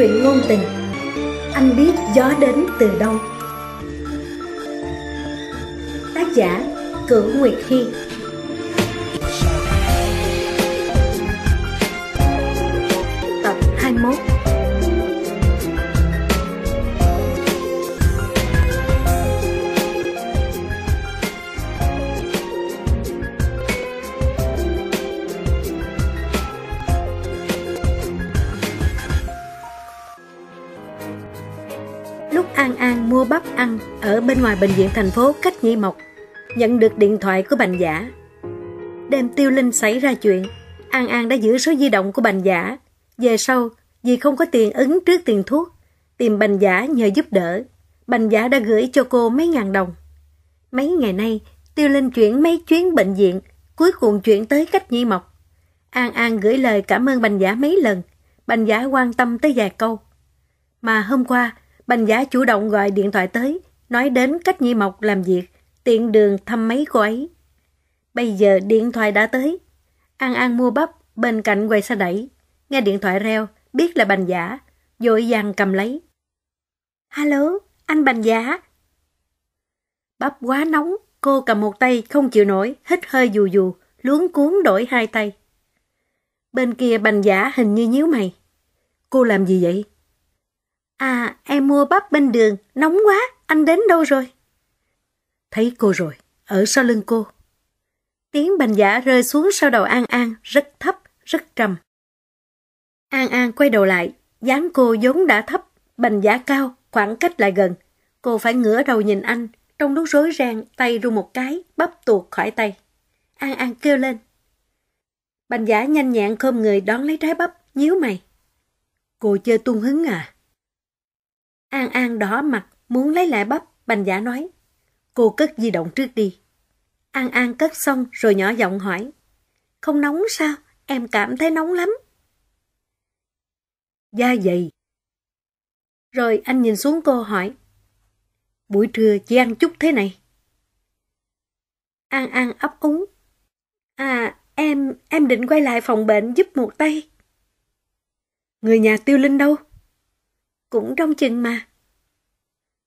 chuyện ngôn tình Anh biết gió đến từ đâu Tác giả Cửu Nguyệt Hy bên ngoài bệnh viện thành phố cách Nhi Mộc, nhận được điện thoại của Bành Giả. Đêm Tiêu Linh xảy ra chuyện, An An đã giữ số di động của Bành Giả. Về sau, vì không có tiền ứng trước tiền thuốc, tìm Bành Giả nhờ giúp đỡ. Bành Giả đã gửi cho cô mấy ngàn đồng. Mấy ngày nay, Tiêu Linh chuyển mấy chuyến bệnh viện, cuối cùng chuyển tới cách Nhi Mộc. An An gửi lời cảm ơn Bành Giả mấy lần, Bành Giả quan tâm tới vài câu. Mà hôm qua, Bành Giả chủ động gọi điện thoại tới, nói đến cách Nhi Mộc làm việc, tiện đường thăm mấy cô ấy. Bây giờ điện thoại đã tới. An An mua bắp bên cạnh quay xa đẩy. Nghe điện thoại reo, biết là bành giả, dạ. dội vàng cầm lấy. Alo, anh bành giả. Dạ. Bắp quá nóng, cô cầm một tay không chịu nổi, hít hơi dù dù, luống cuốn đổi hai tay. Bên kia bành giả dạ hình như nhíu mày. Cô làm gì vậy? À, em mua bắp bên đường, nóng quá. Anh đến đâu rồi? Thấy cô rồi, ở sau lưng cô. Tiếng bành giả rơi xuống sau đầu An An, rất thấp, rất trầm. An An quay đầu lại, dáng cô vốn đã thấp, bành giả cao, khoảng cách lại gần. Cô phải ngửa đầu nhìn anh, trong lúc rối ren, tay ru một cái, bắp tuột khỏi tay. An An kêu lên. Bành giả nhanh nhẹn khom người đón lấy trái bắp, nhíu mày. Cô chơi tung hứng à? An An đỏ mặt, Muốn lấy lại bắp, bành giả nói. Cô cất di động trước đi. An An cất xong rồi nhỏ giọng hỏi. Không nóng sao? Em cảm thấy nóng lắm. Da dày. Rồi anh nhìn xuống cô hỏi. Buổi trưa chỉ ăn chút thế này. An An ấp úng. À, em, em định quay lại phòng bệnh giúp một tay. Người nhà tiêu linh đâu? Cũng trong chừng mà.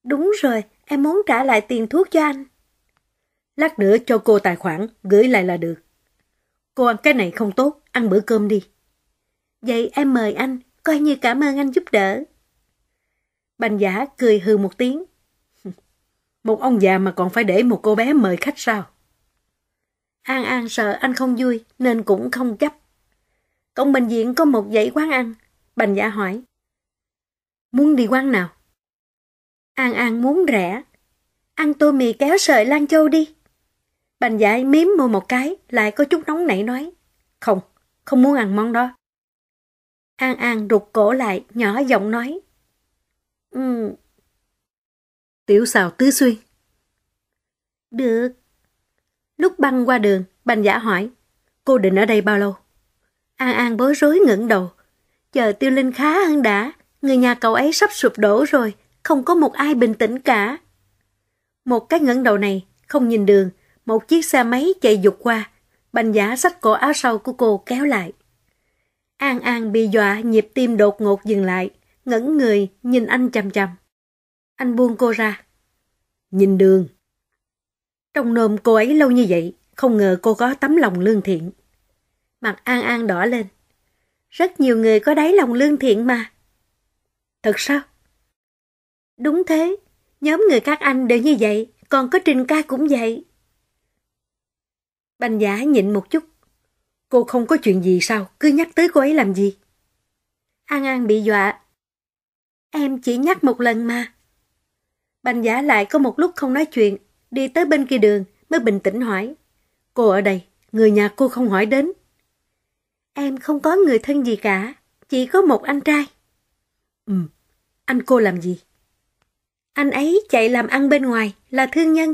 Đúng rồi, em muốn trả lại tiền thuốc cho anh. Lát nữa cho cô tài khoản, gửi lại là được. Cô ăn cái này không tốt, ăn bữa cơm đi. Vậy em mời anh, coi như cảm ơn anh giúp đỡ. Bành giả cười hừ một tiếng. Một ông già mà còn phải để một cô bé mời khách sao? An An sợ anh không vui nên cũng không gấp. Cổng bệnh viện có một dãy quán ăn. Bành giả hỏi. Muốn đi quán nào? An An muốn rẻ. Ăn tô mì kéo sợi Lan Châu đi. Bành giải miếm môi một cái, lại có chút nóng nảy nói. Không, không muốn ăn món đó. An An rụt cổ lại, nhỏ giọng nói. Ừ. Tiểu xào tứ xuyên. Được. Lúc băng qua đường, bành giả hỏi. Cô định ở đây bao lâu? An An bối rối ngẩng đầu. Chờ tiêu linh khá hơn đã. Người nhà cậu ấy sắp sụp đổ rồi không có một ai bình tĩnh cả. Một cái ngẩng đầu này, không nhìn đường, một chiếc xe máy chạy dục qua, bành giả sách cổ áo sau của cô kéo lại. An An bị dọa nhịp tim đột ngột dừng lại, ngẩng người nhìn anh chằm chằm. Anh buông cô ra. Nhìn đường. Trong nôm cô ấy lâu như vậy, không ngờ cô có tấm lòng lương thiện. Mặt An An đỏ lên. Rất nhiều người có đáy lòng lương thiện mà. Thật sao? Đúng thế, nhóm người các anh đều như vậy, còn có Trình ca cũng vậy. Bành giả nhịn một chút. Cô không có chuyện gì sao, cứ nhắc tới cô ấy làm gì? An An bị dọa. Em chỉ nhắc một lần mà. Bành giả lại có một lúc không nói chuyện, đi tới bên kia đường mới bình tĩnh hỏi. Cô ở đây, người nhà cô không hỏi đến. Em không có người thân gì cả, chỉ có một anh trai. Ừ, anh cô làm gì? Anh ấy chạy làm ăn bên ngoài, là thương nhân.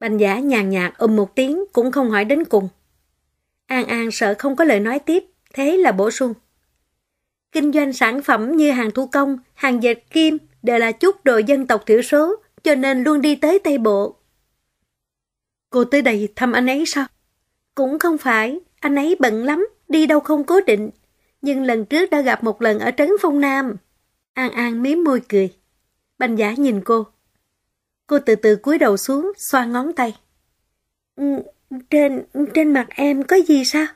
Bành giả nhàn nhạt ôm một tiếng cũng không hỏi đến cùng. An An sợ không có lời nói tiếp, thế là bổ sung. Kinh doanh sản phẩm như hàng thủ công, hàng dệt kim đều là chút đồ dân tộc thiểu số, cho nên luôn đi tới Tây Bộ. Cô tới đây thăm anh ấy sao? Cũng không phải, anh ấy bận lắm, đi đâu không cố định. Nhưng lần trước đã gặp một lần ở Trấn Phong Nam. An An mím môi cười. Bành giả nhìn cô. Cô từ từ cúi đầu xuống, xoa ngón tay. Ừ, trên, trên mặt em có gì sao?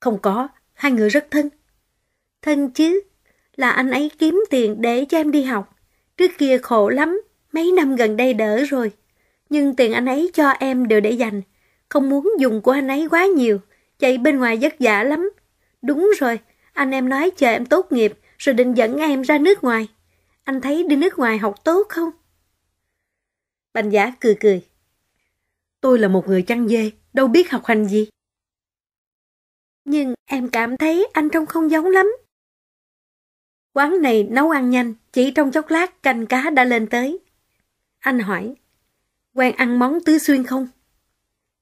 Không có, hai người rất thân. Thân chứ, là anh ấy kiếm tiền để cho em đi học. Trước kia khổ lắm, mấy năm gần đây đỡ rồi. Nhưng tiền anh ấy cho em đều để dành. Không muốn dùng của anh ấy quá nhiều, chạy bên ngoài vất vả lắm. Đúng rồi, anh em nói chờ em tốt nghiệp rồi định dẫn em ra nước ngoài. Anh thấy đi nước ngoài học tốt không? Bành giả cười cười. Tôi là một người chăn dê, đâu biết học hành gì. Nhưng em cảm thấy anh trông không giống lắm. Quán này nấu ăn nhanh, chỉ trong chốc lát canh cá đã lên tới. Anh hỏi, quen ăn món tứ xuyên không?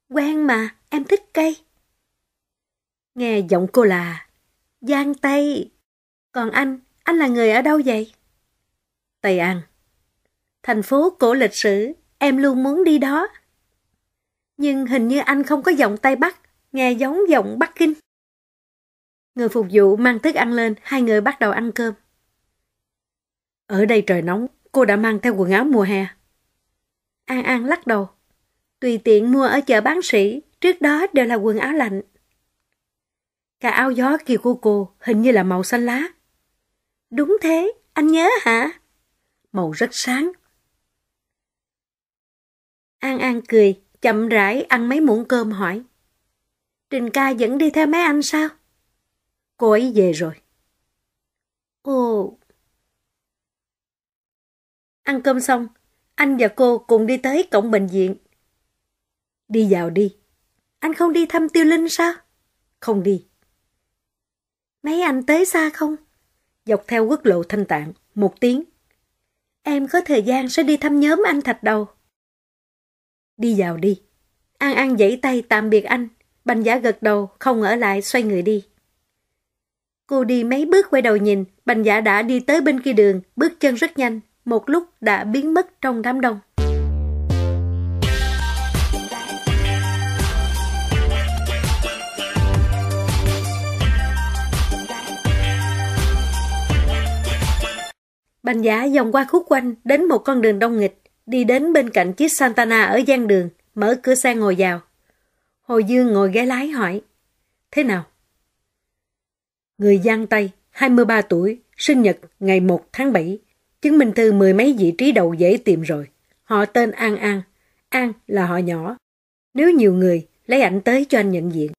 Quen mà, em thích cây. Nghe giọng cô là Giang Tây. Còn anh, anh là người ở đâu vậy? Tây An. Thành phố cổ lịch sử, em luôn muốn đi đó. Nhưng hình như anh không có giọng Tây Bắc, nghe giống giọng Bắc Kinh. Người phục vụ mang thức ăn lên, hai người bắt đầu ăn cơm. Ở đây trời nóng, cô đã mang theo quần áo mùa hè. An An lắc đầu. Tùy tiện mua ở chợ bán sĩ, trước đó đều là quần áo lạnh. Cả áo gió kia của cô hình như là màu xanh lá, Đúng thế, anh nhớ hả? Màu rất sáng. An An cười, chậm rãi ăn mấy muỗng cơm hỏi. Trình ca vẫn đi theo mấy anh sao? Cô ấy về rồi. Ồ. Ăn cơm xong, anh và cô cùng đi tới cổng bệnh viện. Đi vào đi. Anh không đi thăm Tiêu Linh sao? Không đi. Mấy anh tới xa không? dọc theo quốc lộ Thanh Tạng, một tiếng. Em có thời gian sẽ đi thăm nhóm anh Thạch Đầu. Đi vào đi. An An dãy tay tạm biệt anh, bành giả gật đầu, không ở lại, xoay người đi. Cô đi mấy bước quay đầu nhìn, bành giả đã đi tới bên kia đường, bước chân rất nhanh, một lúc đã biến mất trong đám đông. Bành giả dòng qua khúc quanh đến một con đường đông nghịch, đi đến bên cạnh chiếc Santana ở gian đường, mở cửa xe ngồi vào. Hồ Dương ngồi ghế lái hỏi, thế nào? Người Giang Tây, 23 tuổi, sinh nhật ngày 1 tháng 7, chứng minh thư mười mấy vị trí đầu dễ tìm rồi. Họ tên An An, An là họ nhỏ. Nếu nhiều người, lấy ảnh tới cho anh nhận diện.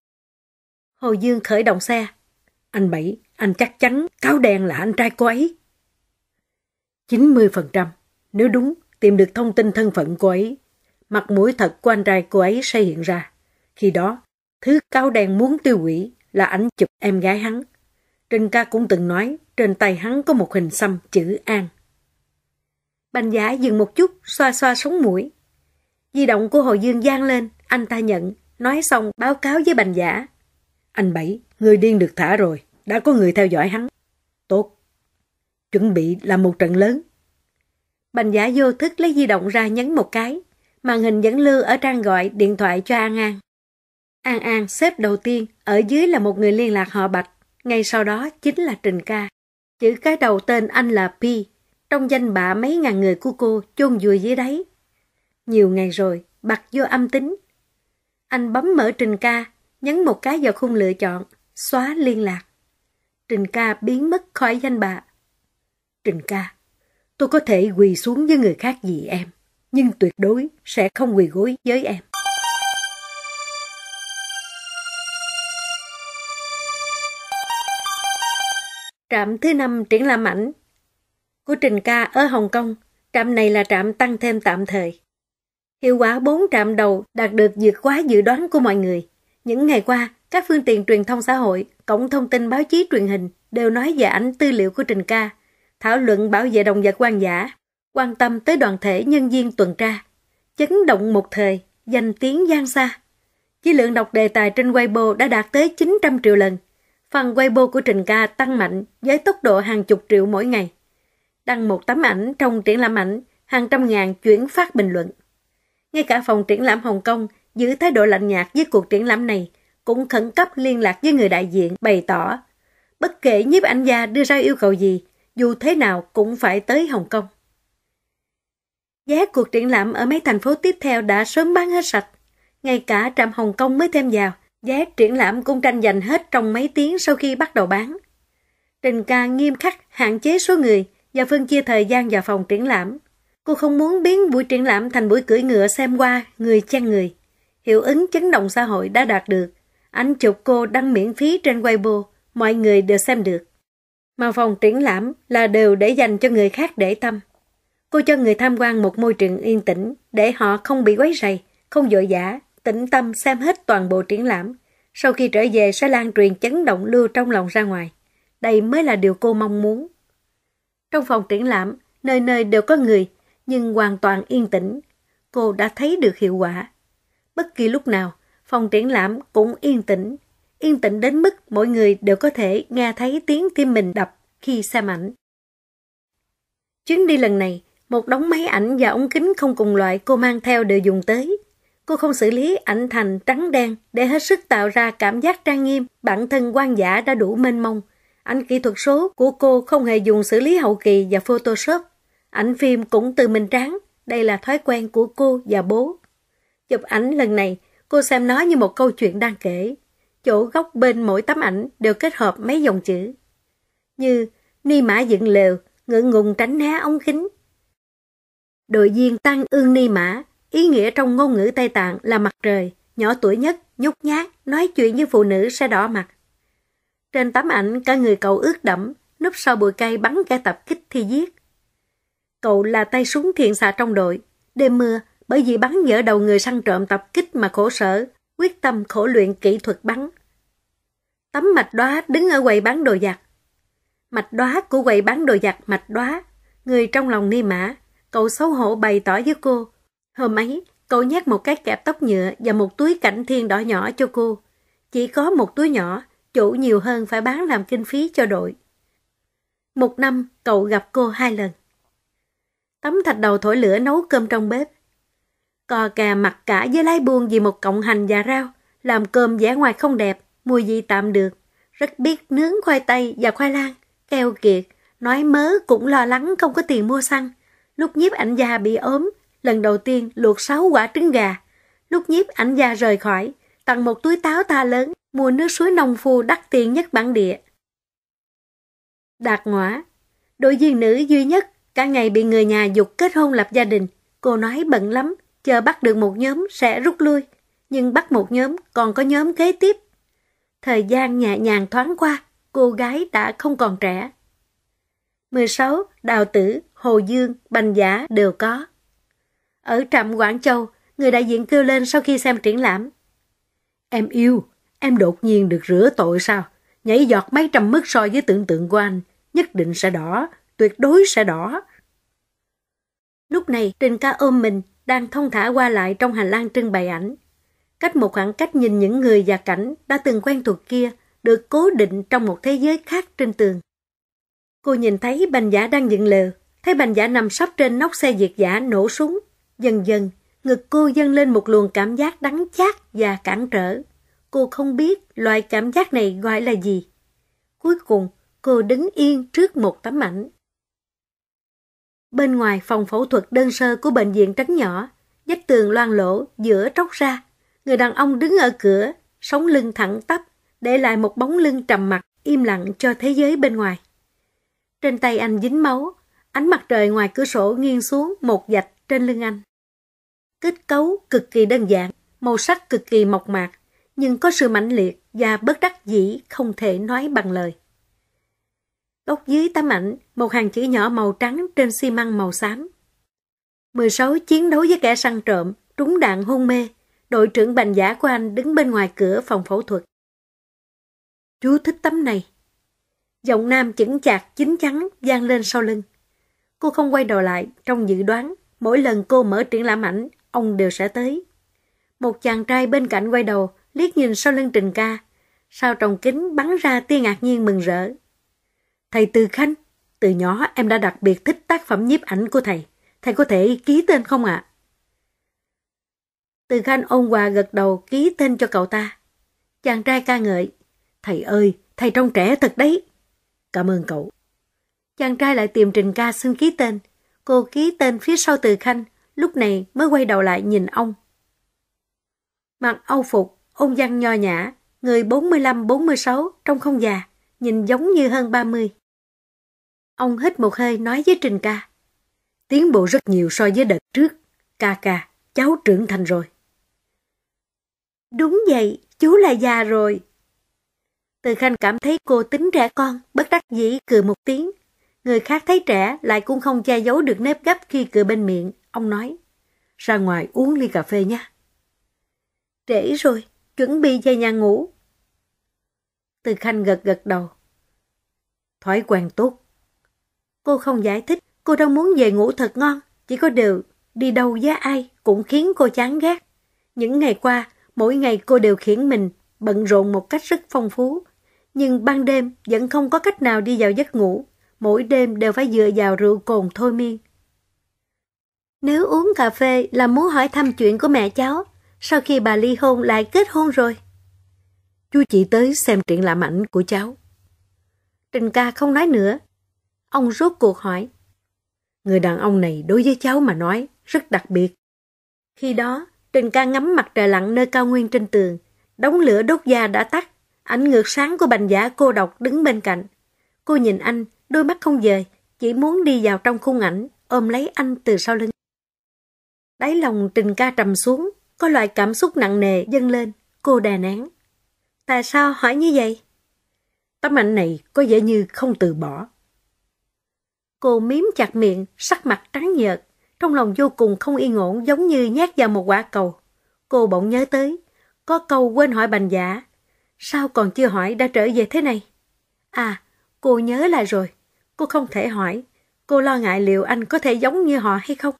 Hồ Dương khởi động xe. Anh Bảy, anh chắc chắn cáo đen là anh trai cô ấy. 90%. Nếu đúng, tìm được thông tin thân phận cô ấy, mặt mũi thật của anh trai cô ấy sẽ hiện ra. Khi đó, thứ cao đen muốn tiêu hủy là ảnh chụp em gái hắn. Trình ca cũng từng nói, trên tay hắn có một hình xăm chữ An. Bành giả dừng một chút, xoa xoa sống mũi. Di động của Hồ Dương gian lên, anh ta nhận, nói xong báo cáo với bành giả. Anh Bảy, người điên được thả rồi, đã có người theo dõi hắn. Tốt, chuẩn bị làm một trận lớn. Bành giả vô thức lấy di động ra nhấn một cái, màn hình vẫn lưu ở trang gọi điện thoại cho An An. An An xếp đầu tiên, ở dưới là một người liên lạc họ Bạch, ngay sau đó chính là Trình Ca. Chữ cái đầu tên anh là Pi, trong danh bạ mấy ngàn người của cô chôn vùi dưới đáy. Nhiều ngày rồi, bật vô âm tính. Anh bấm mở Trình Ca, nhấn một cái vào khung lựa chọn, xóa liên lạc. Trình Ca biến mất khỏi danh bạ. Trình ca, tôi có thể quỳ xuống với người khác vì em, nhưng tuyệt đối sẽ không quỳ gối với em. Trạm thứ năm triển lãm ảnh của Trình ca ở Hồng Kông, trạm này là trạm tăng thêm tạm thời. Hiệu quả 4 trạm đầu đạt được vượt quá dự đoán của mọi người. Những ngày qua, các phương tiện truyền thông xã hội, cổng thông tin báo chí truyền hình đều nói về ảnh tư liệu của Trình Ca thảo luận bảo vệ động vật quan giả, quan tâm tới đoàn thể nhân viên tuần tra, chấn động một thời, danh tiếng gian xa. Chỉ lượng đọc đề tài trên Weibo đã đạt tới 900 triệu lần. Phần Weibo của Trình Ca tăng mạnh với tốc độ hàng chục triệu mỗi ngày. Đăng một tấm ảnh trong triển lãm ảnh, hàng trăm ngàn chuyển phát bình luận. Ngay cả phòng triển lãm Hồng Kông giữ thái độ lạnh nhạt với cuộc triển lãm này, cũng khẩn cấp liên lạc với người đại diện bày tỏ. Bất kể nhiếp ảnh gia đưa ra yêu cầu gì, dù thế nào cũng phải tới Hồng Kông. Giá cuộc triển lãm ở mấy thành phố tiếp theo đã sớm bán hết sạch. Ngay cả trạm Hồng Kông mới thêm vào, giá triển lãm cũng tranh giành hết trong mấy tiếng sau khi bắt đầu bán. Trình ca nghiêm khắc hạn chế số người và phân chia thời gian vào phòng triển lãm. Cô không muốn biến buổi triển lãm thành buổi cưỡi ngựa xem qua người chen người. Hiệu ứng chấn động xã hội đã đạt được. Ảnh chụp cô đăng miễn phí trên Weibo, mọi người đều xem được mà phòng triển lãm là đều để dành cho người khác để tâm. Cô cho người tham quan một môi trường yên tĩnh để họ không bị quấy rầy, không dội dã, tĩnh tâm xem hết toàn bộ triển lãm. Sau khi trở về sẽ lan truyền chấn động lưu trong lòng ra ngoài. Đây mới là điều cô mong muốn. Trong phòng triển lãm, nơi nơi đều có người, nhưng hoàn toàn yên tĩnh. Cô đã thấy được hiệu quả. Bất kỳ lúc nào, phòng triển lãm cũng yên tĩnh, yên tĩnh đến mức mọi người đều có thể nghe thấy tiếng tim mình đập khi xem ảnh. Chuyến đi lần này, một đống máy ảnh và ống kính không cùng loại cô mang theo đều dùng tới. Cô không xử lý ảnh thành trắng đen để hết sức tạo ra cảm giác trang nghiêm, bản thân quan giả đã đủ mênh mông. Ảnh kỹ thuật số của cô không hề dùng xử lý hậu kỳ và Photoshop. Ảnh phim cũng từ mình tráng, đây là thói quen của cô và bố. Chụp ảnh lần này, cô xem nó như một câu chuyện đang kể, chỗ góc bên mỗi tấm ảnh đều kết hợp mấy dòng chữ. Như Ni Mã dựng lều, ngượng ngùng tránh né ống kính. Đội viên tăng ương Ni Mã, ý nghĩa trong ngôn ngữ Tây Tạng là mặt trời, nhỏ tuổi nhất, nhút nhát, nói chuyện như phụ nữ sẽ đỏ mặt. Trên tấm ảnh cả người cậu ướt đẫm, núp sau bụi cây bắn cả tập kích thi giết. Cậu là tay súng thiện xạ trong đội, đêm mưa bởi vì bắn dở đầu người săn trộm tập kích mà khổ sở, quyết tâm khổ luyện kỹ thuật bắn. Tấm mạch đoá đứng ở quầy bán đồ giặt. Mạch đoá của quầy bán đồ giặt mạch đoá người trong lòng ni mã, cậu xấu hổ bày tỏ với cô. Hôm ấy, cậu nhét một cái kẹp tóc nhựa và một túi cảnh thiên đỏ nhỏ cho cô. Chỉ có một túi nhỏ, chủ nhiều hơn phải bán làm kinh phí cho đội. Một năm, cậu gặp cô hai lần. Tấm thạch đầu thổi lửa nấu cơm trong bếp, Cò cà mặt cả với lái buông vì một cọng hành và rau, làm cơm vẻ ngoài không đẹp, mùi gì tạm được. Rất biết nướng khoai tây và khoai lang, keo kiệt, nói mớ cũng lo lắng không có tiền mua xăng. Lúc nhiếp ảnh gia bị ốm, lần đầu tiên luộc sáu quả trứng gà. Lúc nhiếp ảnh gia rời khỏi, tặng một túi táo ta lớn, mua nước suối nông phu đắt tiền nhất bản địa. Đạt ngõa, đội viên nữ duy nhất, cả ngày bị người nhà dục kết hôn lập gia đình. Cô nói bận lắm, chờ bắt được một nhóm sẽ rút lui, nhưng bắt một nhóm còn có nhóm kế tiếp. Thời gian nhẹ nhàng thoáng qua, cô gái đã không còn trẻ. 16. Đào Tử, Hồ Dương, Bành Giả đều có. Ở trạm Quảng Châu, người đại diện kêu lên sau khi xem triển lãm. Em yêu, em đột nhiên được rửa tội sao? Nhảy giọt mấy trăm mức so với tưởng tượng của anh, nhất định sẽ đỏ, tuyệt đối sẽ đỏ. Lúc này Trình ca ôm mình, đang thông thả qua lại trong hành lang trưng bày ảnh. Cách một khoảng cách nhìn những người và cảnh đã từng quen thuộc kia được cố định trong một thế giới khác trên tường. Cô nhìn thấy bành giả đang dựng lờ, thấy bành giả nằm sắp trên nóc xe diệt giả nổ súng. Dần dần, ngực cô dâng lên một luồng cảm giác đắng chát và cản trở. Cô không biết loại cảm giác này gọi là gì. Cuối cùng, cô đứng yên trước một tấm ảnh. Bên ngoài phòng phẫu thuật đơn sơ của bệnh viện trắng nhỏ, dách tường loang lỗ giữa tróc ra. Người đàn ông đứng ở cửa, sống lưng thẳng tắp, để lại một bóng lưng trầm mặc im lặng cho thế giới bên ngoài. Trên tay anh dính máu, ánh mặt trời ngoài cửa sổ nghiêng xuống một dạch trên lưng anh. Kết cấu cực kỳ đơn giản, màu sắc cực kỳ mộc mạc, nhưng có sự mãnh liệt và bất đắc dĩ không thể nói bằng lời. Góc dưới tấm ảnh, một hàng chữ nhỏ màu trắng trên xi măng màu xám. 16 chiến đấu với kẻ săn trộm, trúng đạn hôn mê. Đội trưởng bành giả của anh đứng bên ngoài cửa phòng phẫu thuật. Chú thích tấm này. Giọng nam chững chạc, chính chắn, vang lên sau lưng. Cô không quay đầu lại, trong dự đoán, mỗi lần cô mở triển lãm ảnh, ông đều sẽ tới. Một chàng trai bên cạnh quay đầu, liếc nhìn sau lưng Trình ca. Sau trồng kính bắn ra tia ngạc nhiên mừng rỡ. Thầy Từ Khanh, từ nhỏ em đã đặc biệt thích tác phẩm nhiếp ảnh của thầy. Thầy có thể ký tên không ạ? À? Từ Khanh ôn hòa gật đầu ký tên cho cậu ta. Chàng trai ca ngợi. Thầy ơi, thầy trông trẻ thật đấy. Cảm ơn cậu. Chàng trai lại tìm Trình Ca xin ký tên. Cô ký tên phía sau Từ Khanh, lúc này mới quay đầu lại nhìn ông. Mặc âu phục, ông giang nho nhã, người 45-46, trông không già, nhìn giống như hơn 30. Ông hít một hơi nói với Trình ca. Tiến bộ rất nhiều so với đợt trước. Ca ca, cháu trưởng thành rồi. Đúng vậy, chú là già rồi. Từ Khanh cảm thấy cô tính trẻ con, bất đắc dĩ cười một tiếng. Người khác thấy trẻ lại cũng không che giấu được nếp gấp khi cười bên miệng. Ông nói, ra ngoài uống ly cà phê nha. Trễ rồi, chuẩn bị về nhà ngủ. Từ Khanh gật gật đầu. Thói quen tốt, Cô không giải thích, cô đâu muốn về ngủ thật ngon, chỉ có điều đi đâu với ai cũng khiến cô chán ghét. Những ngày qua, mỗi ngày cô đều khiến mình bận rộn một cách rất phong phú. Nhưng ban đêm vẫn không có cách nào đi vào giấc ngủ, mỗi đêm đều phải dựa vào rượu cồn thôi miên. Nếu uống cà phê là muốn hỏi thăm chuyện của mẹ cháu, sau khi bà ly hôn lại kết hôn rồi. Chú chị tới xem chuyện lãm mảnh của cháu. Trình ca không nói nữa, Ông rốt cuộc hỏi. Người đàn ông này đối với cháu mà nói rất đặc biệt. Khi đó, Trình ca ngắm mặt trời lặn nơi cao nguyên trên tường. Đống lửa đốt da đã tắt. Ảnh ngược sáng của bành giả cô độc đứng bên cạnh. Cô nhìn anh, đôi mắt không dời, chỉ muốn đi vào trong khung ảnh, ôm lấy anh từ sau lưng. Đáy lòng Trình ca trầm xuống, có loại cảm xúc nặng nề dâng lên, cô đè nén. Tại sao hỏi như vậy? Tấm ảnh này có vẻ như không từ bỏ. Cô miếm chặt miệng, sắc mặt trắng nhợt, trong lòng vô cùng không yên ổn giống như nhát vào một quả cầu. Cô bỗng nhớ tới, có câu quên hỏi bành giả. Sao còn chưa hỏi đã trở về thế này? À, cô nhớ lại rồi. Cô không thể hỏi. Cô lo ngại liệu anh có thể giống như họ hay không?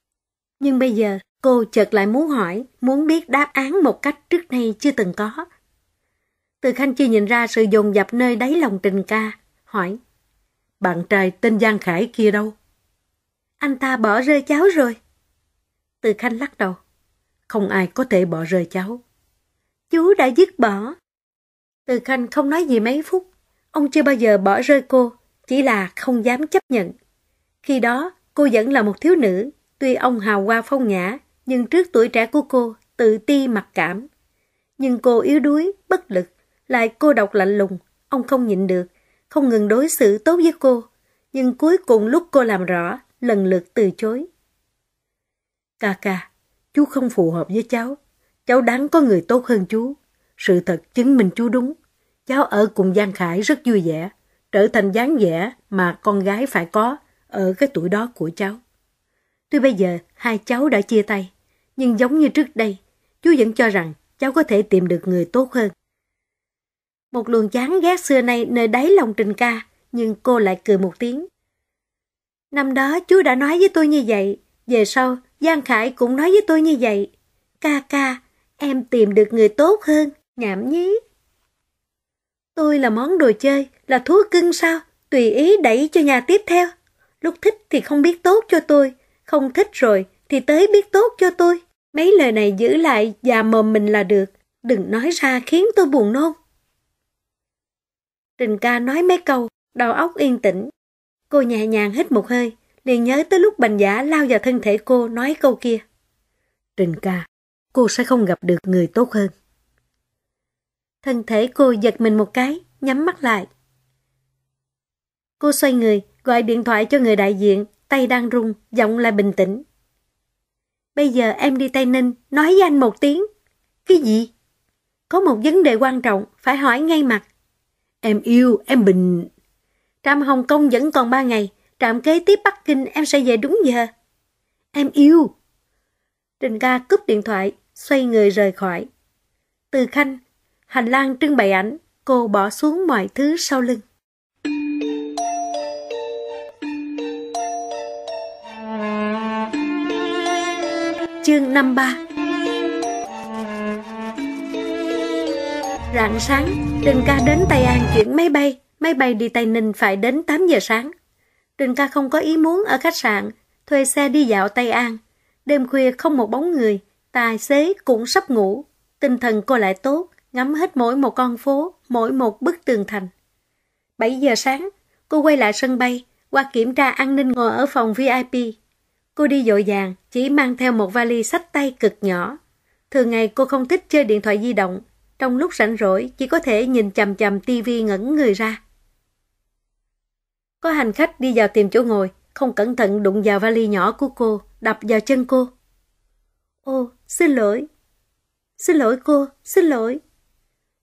Nhưng bây giờ, cô chợt lại muốn hỏi, muốn biết đáp án một cách trước nay chưa từng có. Từ Khanh chưa nhìn ra sự dồn dập nơi đáy lòng Trình ca, hỏi bạn trai tên Giang Khải kia đâu? Anh ta bỏ rơi cháu rồi. Từ Khanh lắc đầu. Không ai có thể bỏ rơi cháu. Chú đã dứt bỏ. Từ Khanh không nói gì mấy phút. Ông chưa bao giờ bỏ rơi cô, chỉ là không dám chấp nhận. Khi đó, cô vẫn là một thiếu nữ. Tuy ông hào hoa phong nhã, nhưng trước tuổi trẻ của cô, tự ti mặc cảm. Nhưng cô yếu đuối, bất lực, lại cô độc lạnh lùng. Ông không nhịn được, không ngừng đối xử tốt với cô, nhưng cuối cùng lúc cô làm rõ, lần lượt từ chối. Cà cà, chú không phù hợp với cháu, cháu đáng có người tốt hơn chú. Sự thật chứng minh chú đúng, cháu ở cùng Giang Khải rất vui vẻ, trở thành dáng vẻ mà con gái phải có ở cái tuổi đó của cháu. Tuy bây giờ hai cháu đã chia tay, nhưng giống như trước đây, chú vẫn cho rằng cháu có thể tìm được người tốt hơn. Một luồng chán ghét xưa nay nơi đáy lòng Trình ca, nhưng cô lại cười một tiếng. Năm đó chú đã nói với tôi như vậy, về sau Giang Khải cũng nói với tôi như vậy. Ca ca, em tìm được người tốt hơn, nhảm nhí. Tôi là món đồ chơi, là thú cưng sao? Tùy ý đẩy cho nhà tiếp theo. Lúc thích thì không biết tốt cho tôi, không thích rồi thì tới biết tốt cho tôi. Mấy lời này giữ lại và mồm mình là được, đừng nói ra khiến tôi buồn nôn. Trình ca nói mấy câu, đầu óc yên tĩnh. Cô nhẹ nhàng hít một hơi, liền nhớ tới lúc bành giả lao vào thân thể cô nói câu kia. Trình ca, cô sẽ không gặp được người tốt hơn. Thân thể cô giật mình một cái, nhắm mắt lại. Cô xoay người, gọi điện thoại cho người đại diện, tay đang rung giọng lại bình tĩnh. Bây giờ em đi Tây Ninh, nói với anh một tiếng. Cái gì? Có một vấn đề quan trọng, phải hỏi ngay mặt. Em yêu, em bình... Trạm Hồng Kông vẫn còn ba ngày, trạm kế tiếp Bắc Kinh em sẽ về đúng giờ. Em yêu. Trình ca cúp điện thoại, xoay người rời khỏi. Từ khanh, hành lang trưng bày ảnh, cô bỏ xuống mọi thứ sau lưng. Chương 53 Rạng sáng, Trình ca đến Tây An chuyển máy bay, máy bay đi Tây Ninh phải đến 8 giờ sáng. Trình ca không có ý muốn ở khách sạn, thuê xe đi dạo Tây An. Đêm khuya không một bóng người, tài xế cũng sắp ngủ. Tinh thần cô lại tốt, ngắm hết mỗi một con phố, mỗi một bức tường thành. 7 giờ sáng, cô quay lại sân bay, qua kiểm tra an ninh ngồi ở phòng VIP. Cô đi dội dàng, chỉ mang theo một vali sách tay cực nhỏ. Thường ngày cô không thích chơi điện thoại di động, trong lúc rảnh rỗi chỉ có thể nhìn chầm chầm tivi ngẩn người ra. Có hành khách đi vào tìm chỗ ngồi, không cẩn thận đụng vào vali nhỏ của cô, đập vào chân cô. Ô, xin lỗi. Xin lỗi cô, xin lỗi.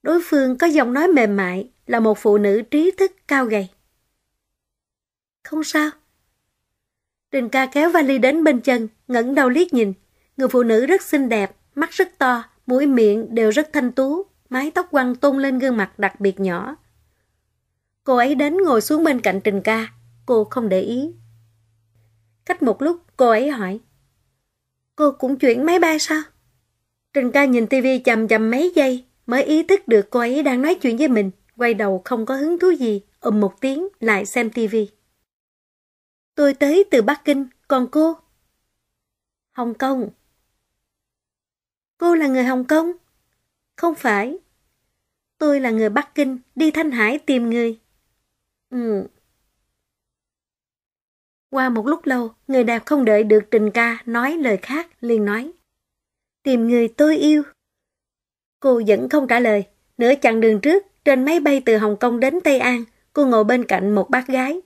Đối phương có giọng nói mềm mại, là một phụ nữ trí thức cao gầy. Không sao. Trình ca kéo vali đến bên chân, ngẩng đầu liếc nhìn. Người phụ nữ rất xinh đẹp, mắt rất to, mũi miệng đều rất thanh tú, mái tóc quăng tung lên gương mặt đặc biệt nhỏ. Cô ấy đến ngồi xuống bên cạnh Trình ca, cô không để ý. Cách một lúc cô ấy hỏi, cô cũng chuyển máy bay sao? Trình ca nhìn tivi chầm chầm mấy giây, mới ý thức được cô ấy đang nói chuyện với mình, quay đầu không có hứng thú gì, ầm một tiếng lại xem tivi. Tôi tới từ Bắc Kinh, còn cô? Hồng Kông. Cô là người Hồng Kông? Không phải. Tôi là người Bắc Kinh, đi Thanh Hải tìm người. Ừ. Qua một lúc lâu, người đẹp không đợi được Trình ca nói lời khác, liền nói. Tìm người tôi yêu. Cô vẫn không trả lời. Nửa chặng đường trước, trên máy bay từ Hồng Kông đến Tây An, cô ngồi bên cạnh một bác gái.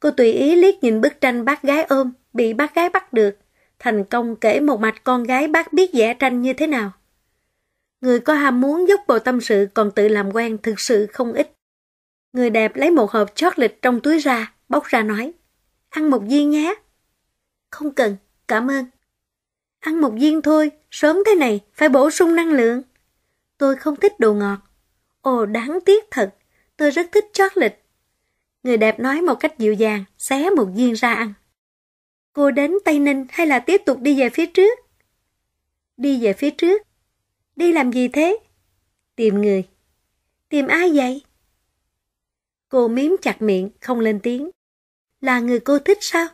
Cô tùy ý liếc nhìn bức tranh bác gái ôm, bị bác gái bắt được thành công kể một mạch con gái bác biết vẽ tranh như thế nào. Người có ham muốn giúp bộ tâm sự còn tự làm quen thực sự không ít. Người đẹp lấy một hộp chocolate trong túi ra, bóc ra nói, ăn một viên nhé. Không cần, cảm ơn. Ăn một viên thôi, sớm thế này, phải bổ sung năng lượng. Tôi không thích đồ ngọt. Ồ, đáng tiếc thật, tôi rất thích chocolate. Người đẹp nói một cách dịu dàng, xé một viên ra ăn. Cô đến Tây Ninh hay là tiếp tục đi về phía trước? Đi về phía trước. Đi làm gì thế? Tìm người. Tìm ai vậy? Cô miếm chặt miệng, không lên tiếng. Là người cô thích sao?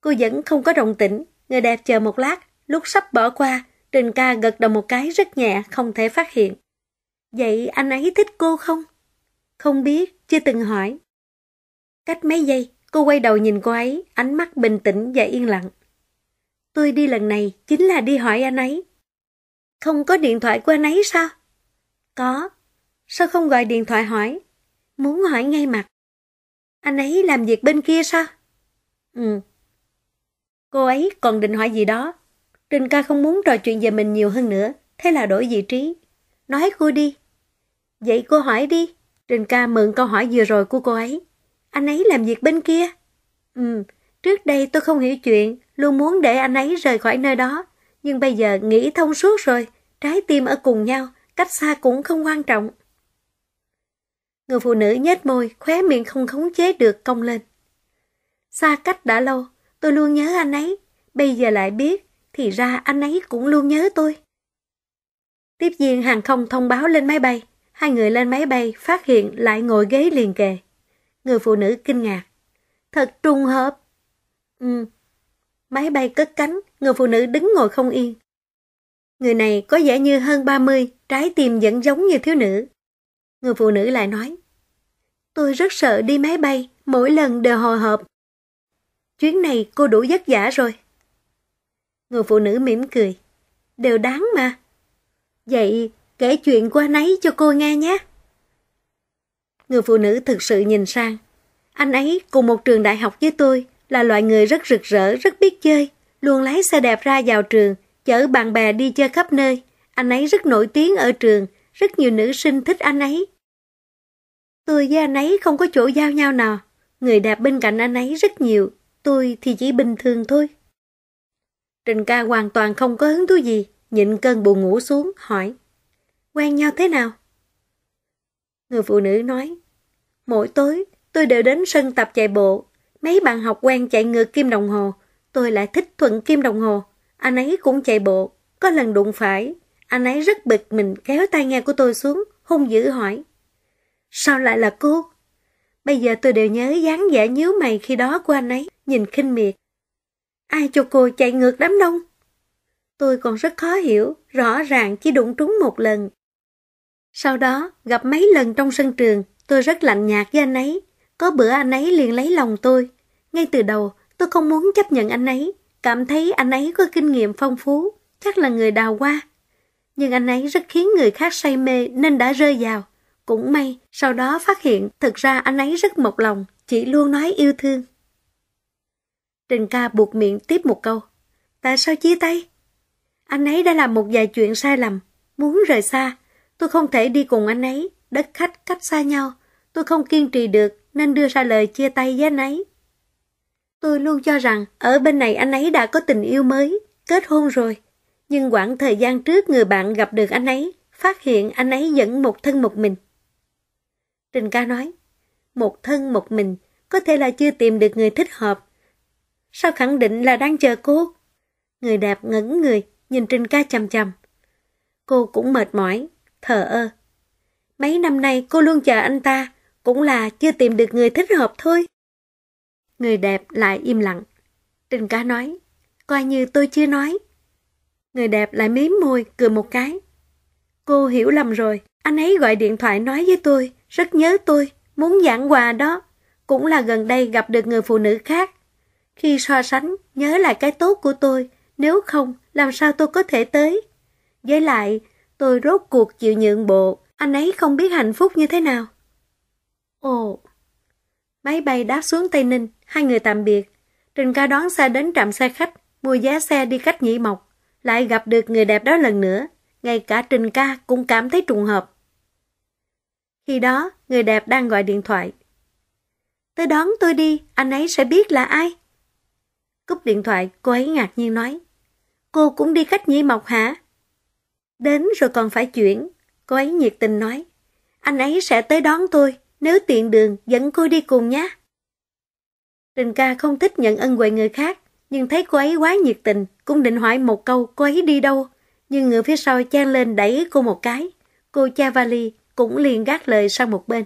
Cô vẫn không có đồng tĩnh, người đẹp chờ một lát, lúc sắp bỏ qua, Trình ca gật đầu một cái rất nhẹ, không thể phát hiện. Vậy anh ấy thích cô không? Không biết, chưa từng hỏi. Cách mấy giây, Cô quay đầu nhìn cô ấy, ánh mắt bình tĩnh và yên lặng. Tôi đi lần này chính là đi hỏi anh ấy. Không có điện thoại của anh ấy sao? Có. Sao không gọi điện thoại hỏi? Muốn hỏi ngay mặt. Anh ấy làm việc bên kia sao? Ừ. Cô ấy còn định hỏi gì đó. Trình ca không muốn trò chuyện về mình nhiều hơn nữa, thế là đổi vị trí. Nói cô đi. Vậy cô hỏi đi. Trình ca mượn câu hỏi vừa rồi của cô ấy. Anh ấy làm việc bên kia. Ừ, trước đây tôi không hiểu chuyện, luôn muốn để anh ấy rời khỏi nơi đó. Nhưng bây giờ nghĩ thông suốt rồi, trái tim ở cùng nhau, cách xa cũng không quan trọng. Người phụ nữ nhếch môi, khóe miệng không khống chế được cong lên. Xa cách đã lâu, tôi luôn nhớ anh ấy, bây giờ lại biết, thì ra anh ấy cũng luôn nhớ tôi. Tiếp viên hàng không thông báo lên máy bay, hai người lên máy bay phát hiện lại ngồi ghế liền kề. Người phụ nữ kinh ngạc. Thật trùng hợp. Ừ. Máy bay cất cánh, người phụ nữ đứng ngồi không yên. Người này có vẻ như hơn 30, trái tim vẫn giống như thiếu nữ. Người phụ nữ lại nói. Tôi rất sợ đi máy bay, mỗi lần đều hồi hộp. Chuyến này cô đủ vất vả rồi. Người phụ nữ mỉm cười. Đều đáng mà. Vậy kể chuyện qua nấy cho cô nghe nhé người phụ nữ thực sự nhìn sang. Anh ấy cùng một trường đại học với tôi, là loại người rất rực rỡ, rất biết chơi, luôn lái xe đẹp ra vào trường, chở bạn bè đi chơi khắp nơi. Anh ấy rất nổi tiếng ở trường, rất nhiều nữ sinh thích anh ấy. Tôi với anh ấy không có chỗ giao nhau nào, người đẹp bên cạnh anh ấy rất nhiều, tôi thì chỉ bình thường thôi. Trình ca hoàn toàn không có hứng thú gì, nhịn cơn buồn ngủ xuống, hỏi. Quen nhau thế nào? Người phụ nữ nói, Mỗi tối, tôi đều đến sân tập chạy bộ. Mấy bạn học quen chạy ngược kim đồng hồ. Tôi lại thích thuận kim đồng hồ. Anh ấy cũng chạy bộ. Có lần đụng phải, anh ấy rất bực mình kéo tay nghe của tôi xuống, hung dữ hỏi. Sao lại là cô? Bây giờ tôi đều nhớ dáng vẻ nhíu mày khi đó của anh ấy, nhìn khinh miệt. Ai cho cô chạy ngược đám đông? Tôi còn rất khó hiểu, rõ ràng chỉ đụng trúng một lần. Sau đó, gặp mấy lần trong sân trường, Tôi rất lạnh nhạt với anh ấy. Có bữa anh ấy liền lấy lòng tôi. Ngay từ đầu, tôi không muốn chấp nhận anh ấy. Cảm thấy anh ấy có kinh nghiệm phong phú, chắc là người đào hoa. Nhưng anh ấy rất khiến người khác say mê nên đã rơi vào. Cũng may, sau đó phát hiện thực ra anh ấy rất một lòng, chỉ luôn nói yêu thương. Trình ca buộc miệng tiếp một câu. Tại sao chia tay? Anh ấy đã làm một vài chuyện sai lầm, muốn rời xa. Tôi không thể đi cùng anh ấy, đất khách cách xa nhau, tôi không kiên trì được nên đưa ra lời chia tay với anh ấy. Tôi luôn cho rằng ở bên này anh ấy đã có tình yêu mới, kết hôn rồi. Nhưng quãng thời gian trước người bạn gặp được anh ấy, phát hiện anh ấy vẫn một thân một mình. Trình ca nói, một thân một mình có thể là chưa tìm được người thích hợp. Sao khẳng định là đang chờ cô? Người đẹp ngẩn người, nhìn Trình ca chầm chầm. Cô cũng mệt mỏi, thở ơ. Mấy năm nay cô luôn chờ anh ta, cũng là chưa tìm được người thích hợp thôi. Người đẹp lại im lặng. Trình ca nói, coi như tôi chưa nói. Người đẹp lại mím môi, cười một cái. Cô hiểu lầm rồi, anh ấy gọi điện thoại nói với tôi, rất nhớ tôi, muốn giảng quà đó. Cũng là gần đây gặp được người phụ nữ khác. Khi so sánh, nhớ lại cái tốt của tôi, nếu không, làm sao tôi có thể tới? Với lại, tôi rốt cuộc chịu nhượng bộ anh ấy không biết hạnh phúc như thế nào. Ồ. Máy bay đáp xuống Tây Ninh, hai người tạm biệt. Trình ca đón xe đến trạm xe khách, mua giá xe đi khách nhị mộc. Lại gặp được người đẹp đó lần nữa. Ngay cả Trình ca cũng cảm thấy trùng hợp. Khi đó, người đẹp đang gọi điện thoại. Tới đón tôi đi, anh ấy sẽ biết là ai. Cúp điện thoại, cô ấy ngạc nhiên nói. Cô cũng đi khách nhị mộc hả? Đến rồi còn phải chuyển, Cô ấy nhiệt tình nói, anh ấy sẽ tới đón tôi, nếu tiện đường dẫn cô đi cùng nhé. Trình ca không thích nhận ân huệ người khác, nhưng thấy cô ấy quá nhiệt tình, cũng định hỏi một câu cô ấy đi đâu. Nhưng người phía sau chen lên đẩy cô một cái. Cô cha vali cũng liền gác lời sang một bên.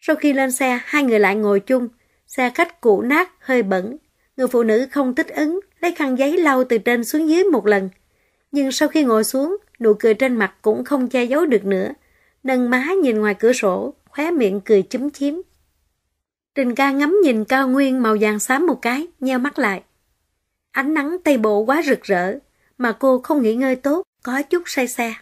Sau khi lên xe, hai người lại ngồi chung. Xe khách cũ nát, hơi bẩn. Người phụ nữ không thích ứng, lấy khăn giấy lau từ trên xuống dưới một lần. Nhưng sau khi ngồi xuống, nụ cười trên mặt cũng không che giấu được nữa. Nâng má nhìn ngoài cửa sổ, khóe miệng cười chúm chiếm. Trình ca ngắm nhìn cao nguyên màu vàng xám một cái, nheo mắt lại. Ánh nắng tây bộ quá rực rỡ, mà cô không nghỉ ngơi tốt, có chút say xe.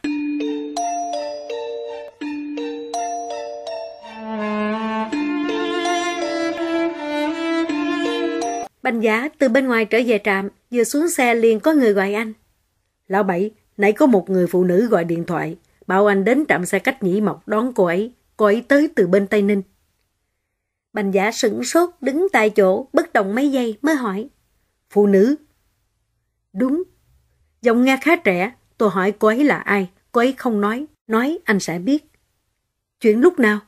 Bành Giá từ bên ngoài trở về trạm, vừa xuống xe liền có người gọi anh. Lão Bảy, Nãy có một người phụ nữ gọi điện thoại, bảo anh đến trạm xe cách nhĩ mộc đón cô ấy. Cô ấy tới từ bên Tây Ninh. Bành giả dạ sửng sốt, đứng tại chỗ, bất động mấy giây mới hỏi. Phụ nữ? Đúng. Giọng nghe khá trẻ, tôi hỏi cô ấy là ai, cô ấy không nói, nói anh sẽ biết. Chuyện lúc nào?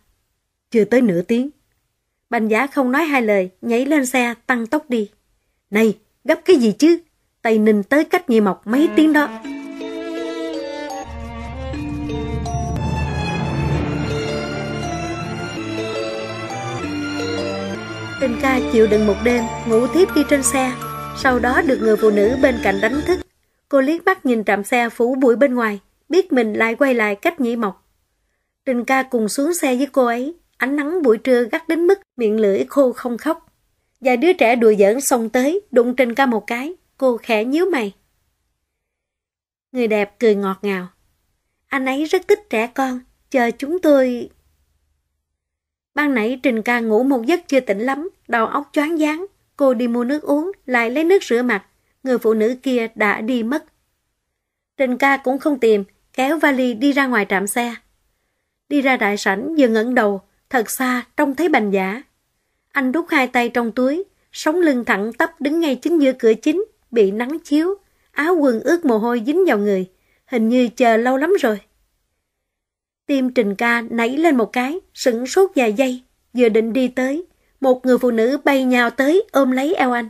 Chưa tới nửa tiếng. Bành giả dạ không nói hai lời, nhảy lên xe, tăng tốc đi. Này, gấp cái gì chứ? Tây Ninh tới cách nhị mộc mấy à. tiếng đó. Tình ca chịu đựng một đêm, ngủ tiếp đi trên xe. Sau đó được người phụ nữ bên cạnh đánh thức. Cô liếc mắt nhìn trạm xe phủ bụi bên ngoài, biết mình lại quay lại cách nhĩ mộc. Tình ca cùng xuống xe với cô ấy, ánh nắng buổi trưa gắt đến mức miệng lưỡi khô không khóc. Vài đứa trẻ đùa giỡn xong tới, đụng Trình ca một cái, cô khẽ nhíu mày. Người đẹp cười ngọt ngào. Anh ấy rất thích trẻ con, chờ chúng tôi... Ban nãy Trình ca ngủ một giấc chưa tỉnh lắm, đầu óc choáng váng. Cô đi mua nước uống, lại lấy nước rửa mặt. Người phụ nữ kia đã đi mất. Trình ca cũng không tìm, kéo vali đi ra ngoài trạm xe. Đi ra đại sảnh vừa ngẩng đầu, thật xa trông thấy bành giả. Anh đút hai tay trong túi, sống lưng thẳng tắp đứng ngay chính giữa cửa chính, bị nắng chiếu, áo quần ướt mồ hôi dính vào người. Hình như chờ lâu lắm rồi. Tim Trình ca nảy lên một cái, sững sốt vài giây, vừa định đi tới. Một người phụ nữ bay nhào tới ôm lấy eo anh.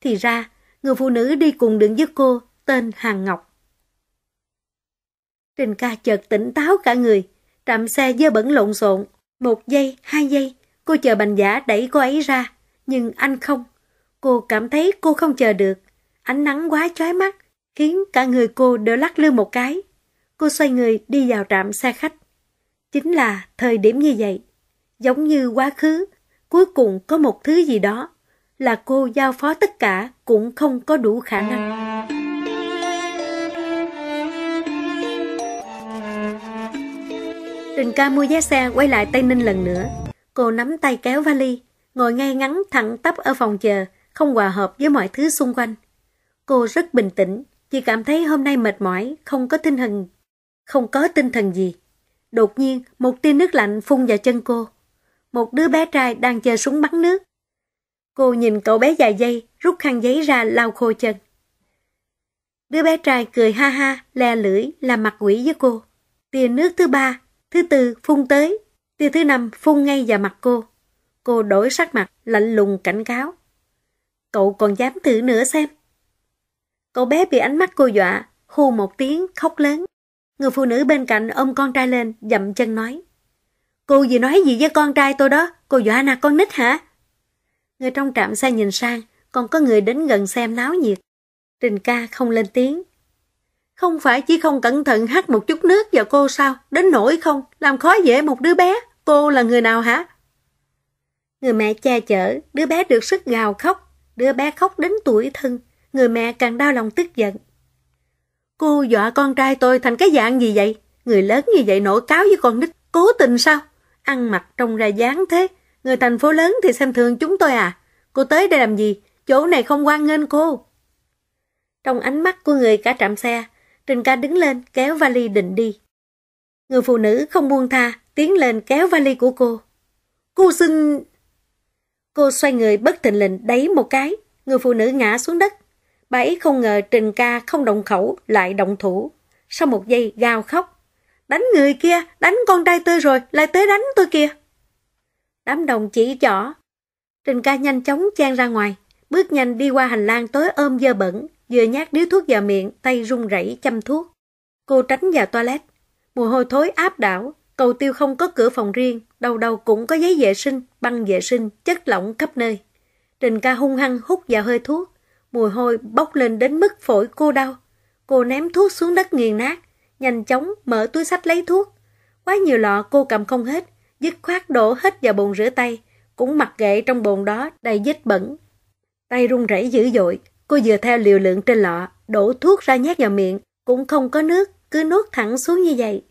Thì ra, người phụ nữ đi cùng đường với cô, tên Hàng Ngọc. Trình ca chợt tỉnh táo cả người, trạm xe dơ bẩn lộn xộn. Một giây, hai giây, cô chờ bành giả đẩy cô ấy ra, nhưng anh không. Cô cảm thấy cô không chờ được. Ánh nắng quá chói mắt, khiến cả người cô đều lắc lư một cái. Cô xoay người đi vào trạm xe khách. Chính là thời điểm như vậy. Giống như quá khứ, cuối cùng có một thứ gì đó là cô giao phó tất cả cũng không có đủ khả năng. Trình ca mua vé xe quay lại Tây Ninh lần nữa. Cô nắm tay kéo vali, ngồi ngay ngắn thẳng tắp ở phòng chờ, không hòa hợp với mọi thứ xung quanh. Cô rất bình tĩnh, chỉ cảm thấy hôm nay mệt mỏi, không có tinh thần không có tinh thần gì. Đột nhiên, một tia nước lạnh phun vào chân cô. Một đứa bé trai đang chơi súng bắn nước. Cô nhìn cậu bé dài dây, rút khăn giấy ra lau khô chân. Đứa bé trai cười ha ha, le lưỡi, làm mặt quỷ với cô. Tia nước thứ ba, thứ tư phun tới, tia thứ năm phun ngay vào mặt cô. Cô đổi sắc mặt, lạnh lùng cảnh cáo. Cậu còn dám thử nữa xem. Cậu bé bị ánh mắt cô dọa, hô một tiếng khóc lớn. Người phụ nữ bên cạnh ôm con trai lên, dậm chân nói. Cô gì nói gì với con trai tôi đó? Cô dọa nạt con nít hả? Người trong trạm xe nhìn sang, còn có người đến gần xem náo nhiệt. Trình ca không lên tiếng. Không phải chỉ không cẩn thận hắt một chút nước vào cô sao? Đến nổi không? Làm khó dễ một đứa bé. Cô là người nào hả? Người mẹ che chở, đứa bé được sức gào khóc. Đứa bé khóc đến tuổi thân. Người mẹ càng đau lòng tức giận, Cô dọa con trai tôi thành cái dạng gì vậy? Người lớn như vậy nổi cáo với con nít, cố tình sao? Ăn mặc trông ra dáng thế, người thành phố lớn thì xem thường chúng tôi à? Cô tới đây làm gì? Chỗ này không quan nghênh cô. Trong ánh mắt của người cả trạm xe, Trình ca đứng lên kéo vali định đi. Người phụ nữ không buông tha, tiến lên kéo vali của cô. Cô xin... Cô xoay người bất thình lình đẩy một cái, người phụ nữ ngã xuống đất, Bà ấy không ngờ Trình ca không động khẩu lại động thủ. Sau một giây gào khóc. Đánh người kia, đánh con trai tôi rồi, lại tới đánh tôi kia. Đám đồng chỉ chỏ. Trình ca nhanh chóng chen ra ngoài, bước nhanh đi qua hành lang tối ôm dơ bẩn, vừa nhát điếu thuốc vào miệng, tay run rẩy chăm thuốc. Cô tránh vào toilet. Mùi hôi thối áp đảo, cầu tiêu không có cửa phòng riêng, đầu đầu cũng có giấy vệ sinh, băng vệ sinh, chất lỏng khắp nơi. Trình ca hung hăng hút vào hơi thuốc, mùi hôi bốc lên đến mức phổi cô đau. Cô ném thuốc xuống đất nghiền nát, nhanh chóng mở túi sách lấy thuốc. Quá nhiều lọ cô cầm không hết, dứt khoát đổ hết vào bồn rửa tay, cũng mặc kệ trong bồn đó đầy vết bẩn. Tay run rẩy dữ dội, cô vừa theo liều lượng trên lọ, đổ thuốc ra nhét vào miệng, cũng không có nước, cứ nuốt thẳng xuống như vậy.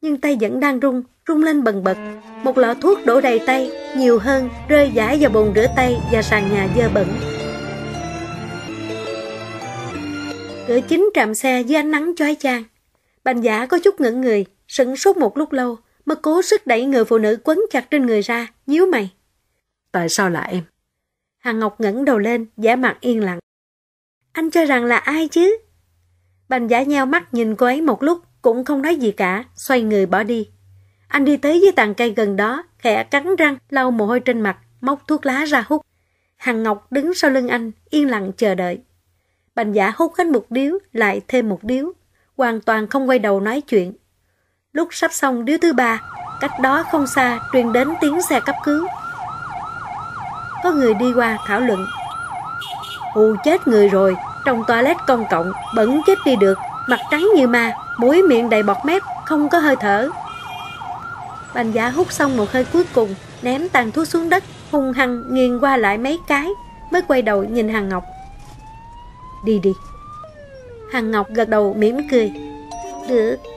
Nhưng tay vẫn đang run, run lên bần bật. Một lọ thuốc đổ đầy tay, nhiều hơn, rơi giải vào bồn rửa tay và sàn nhà dơ bẩn. Cửa chính trạm xe dưới ánh nắng chói chang. Bành giả có chút ngẩn người, sững sốt một lúc lâu, mới cố sức đẩy người phụ nữ quấn chặt trên người ra, nhíu mày. Tại sao là em? Hà Ngọc ngẩng đầu lên, giả mặt yên lặng. Anh cho rằng là ai chứ? Bành giả nheo mắt nhìn cô ấy một lúc, cũng không nói gì cả, xoay người bỏ đi. Anh đi tới dưới tàn cây gần đó, khẽ cắn răng, lau mồ hôi trên mặt, móc thuốc lá ra hút. Hàng Ngọc đứng sau lưng anh, yên lặng chờ đợi. Bành giả hút hết một điếu, lại thêm một điếu, hoàn toàn không quay đầu nói chuyện. Lúc sắp xong điếu thứ ba, cách đó không xa truyền đến tiếng xe cấp cứu. Có người đi qua thảo luận. Hù chết người rồi, trong toilet công cộng, bẩn chết đi được, mặt trắng như ma, mũi miệng đầy bọt mép, không có hơi thở. Bành giả hút xong một hơi cuối cùng, ném tàn thuốc xuống đất, hung hăng nghiêng qua lại mấy cái, mới quay đầu nhìn Hàng Ngọc đi đi. Hằng Ngọc gật đầu mỉm cười. Được.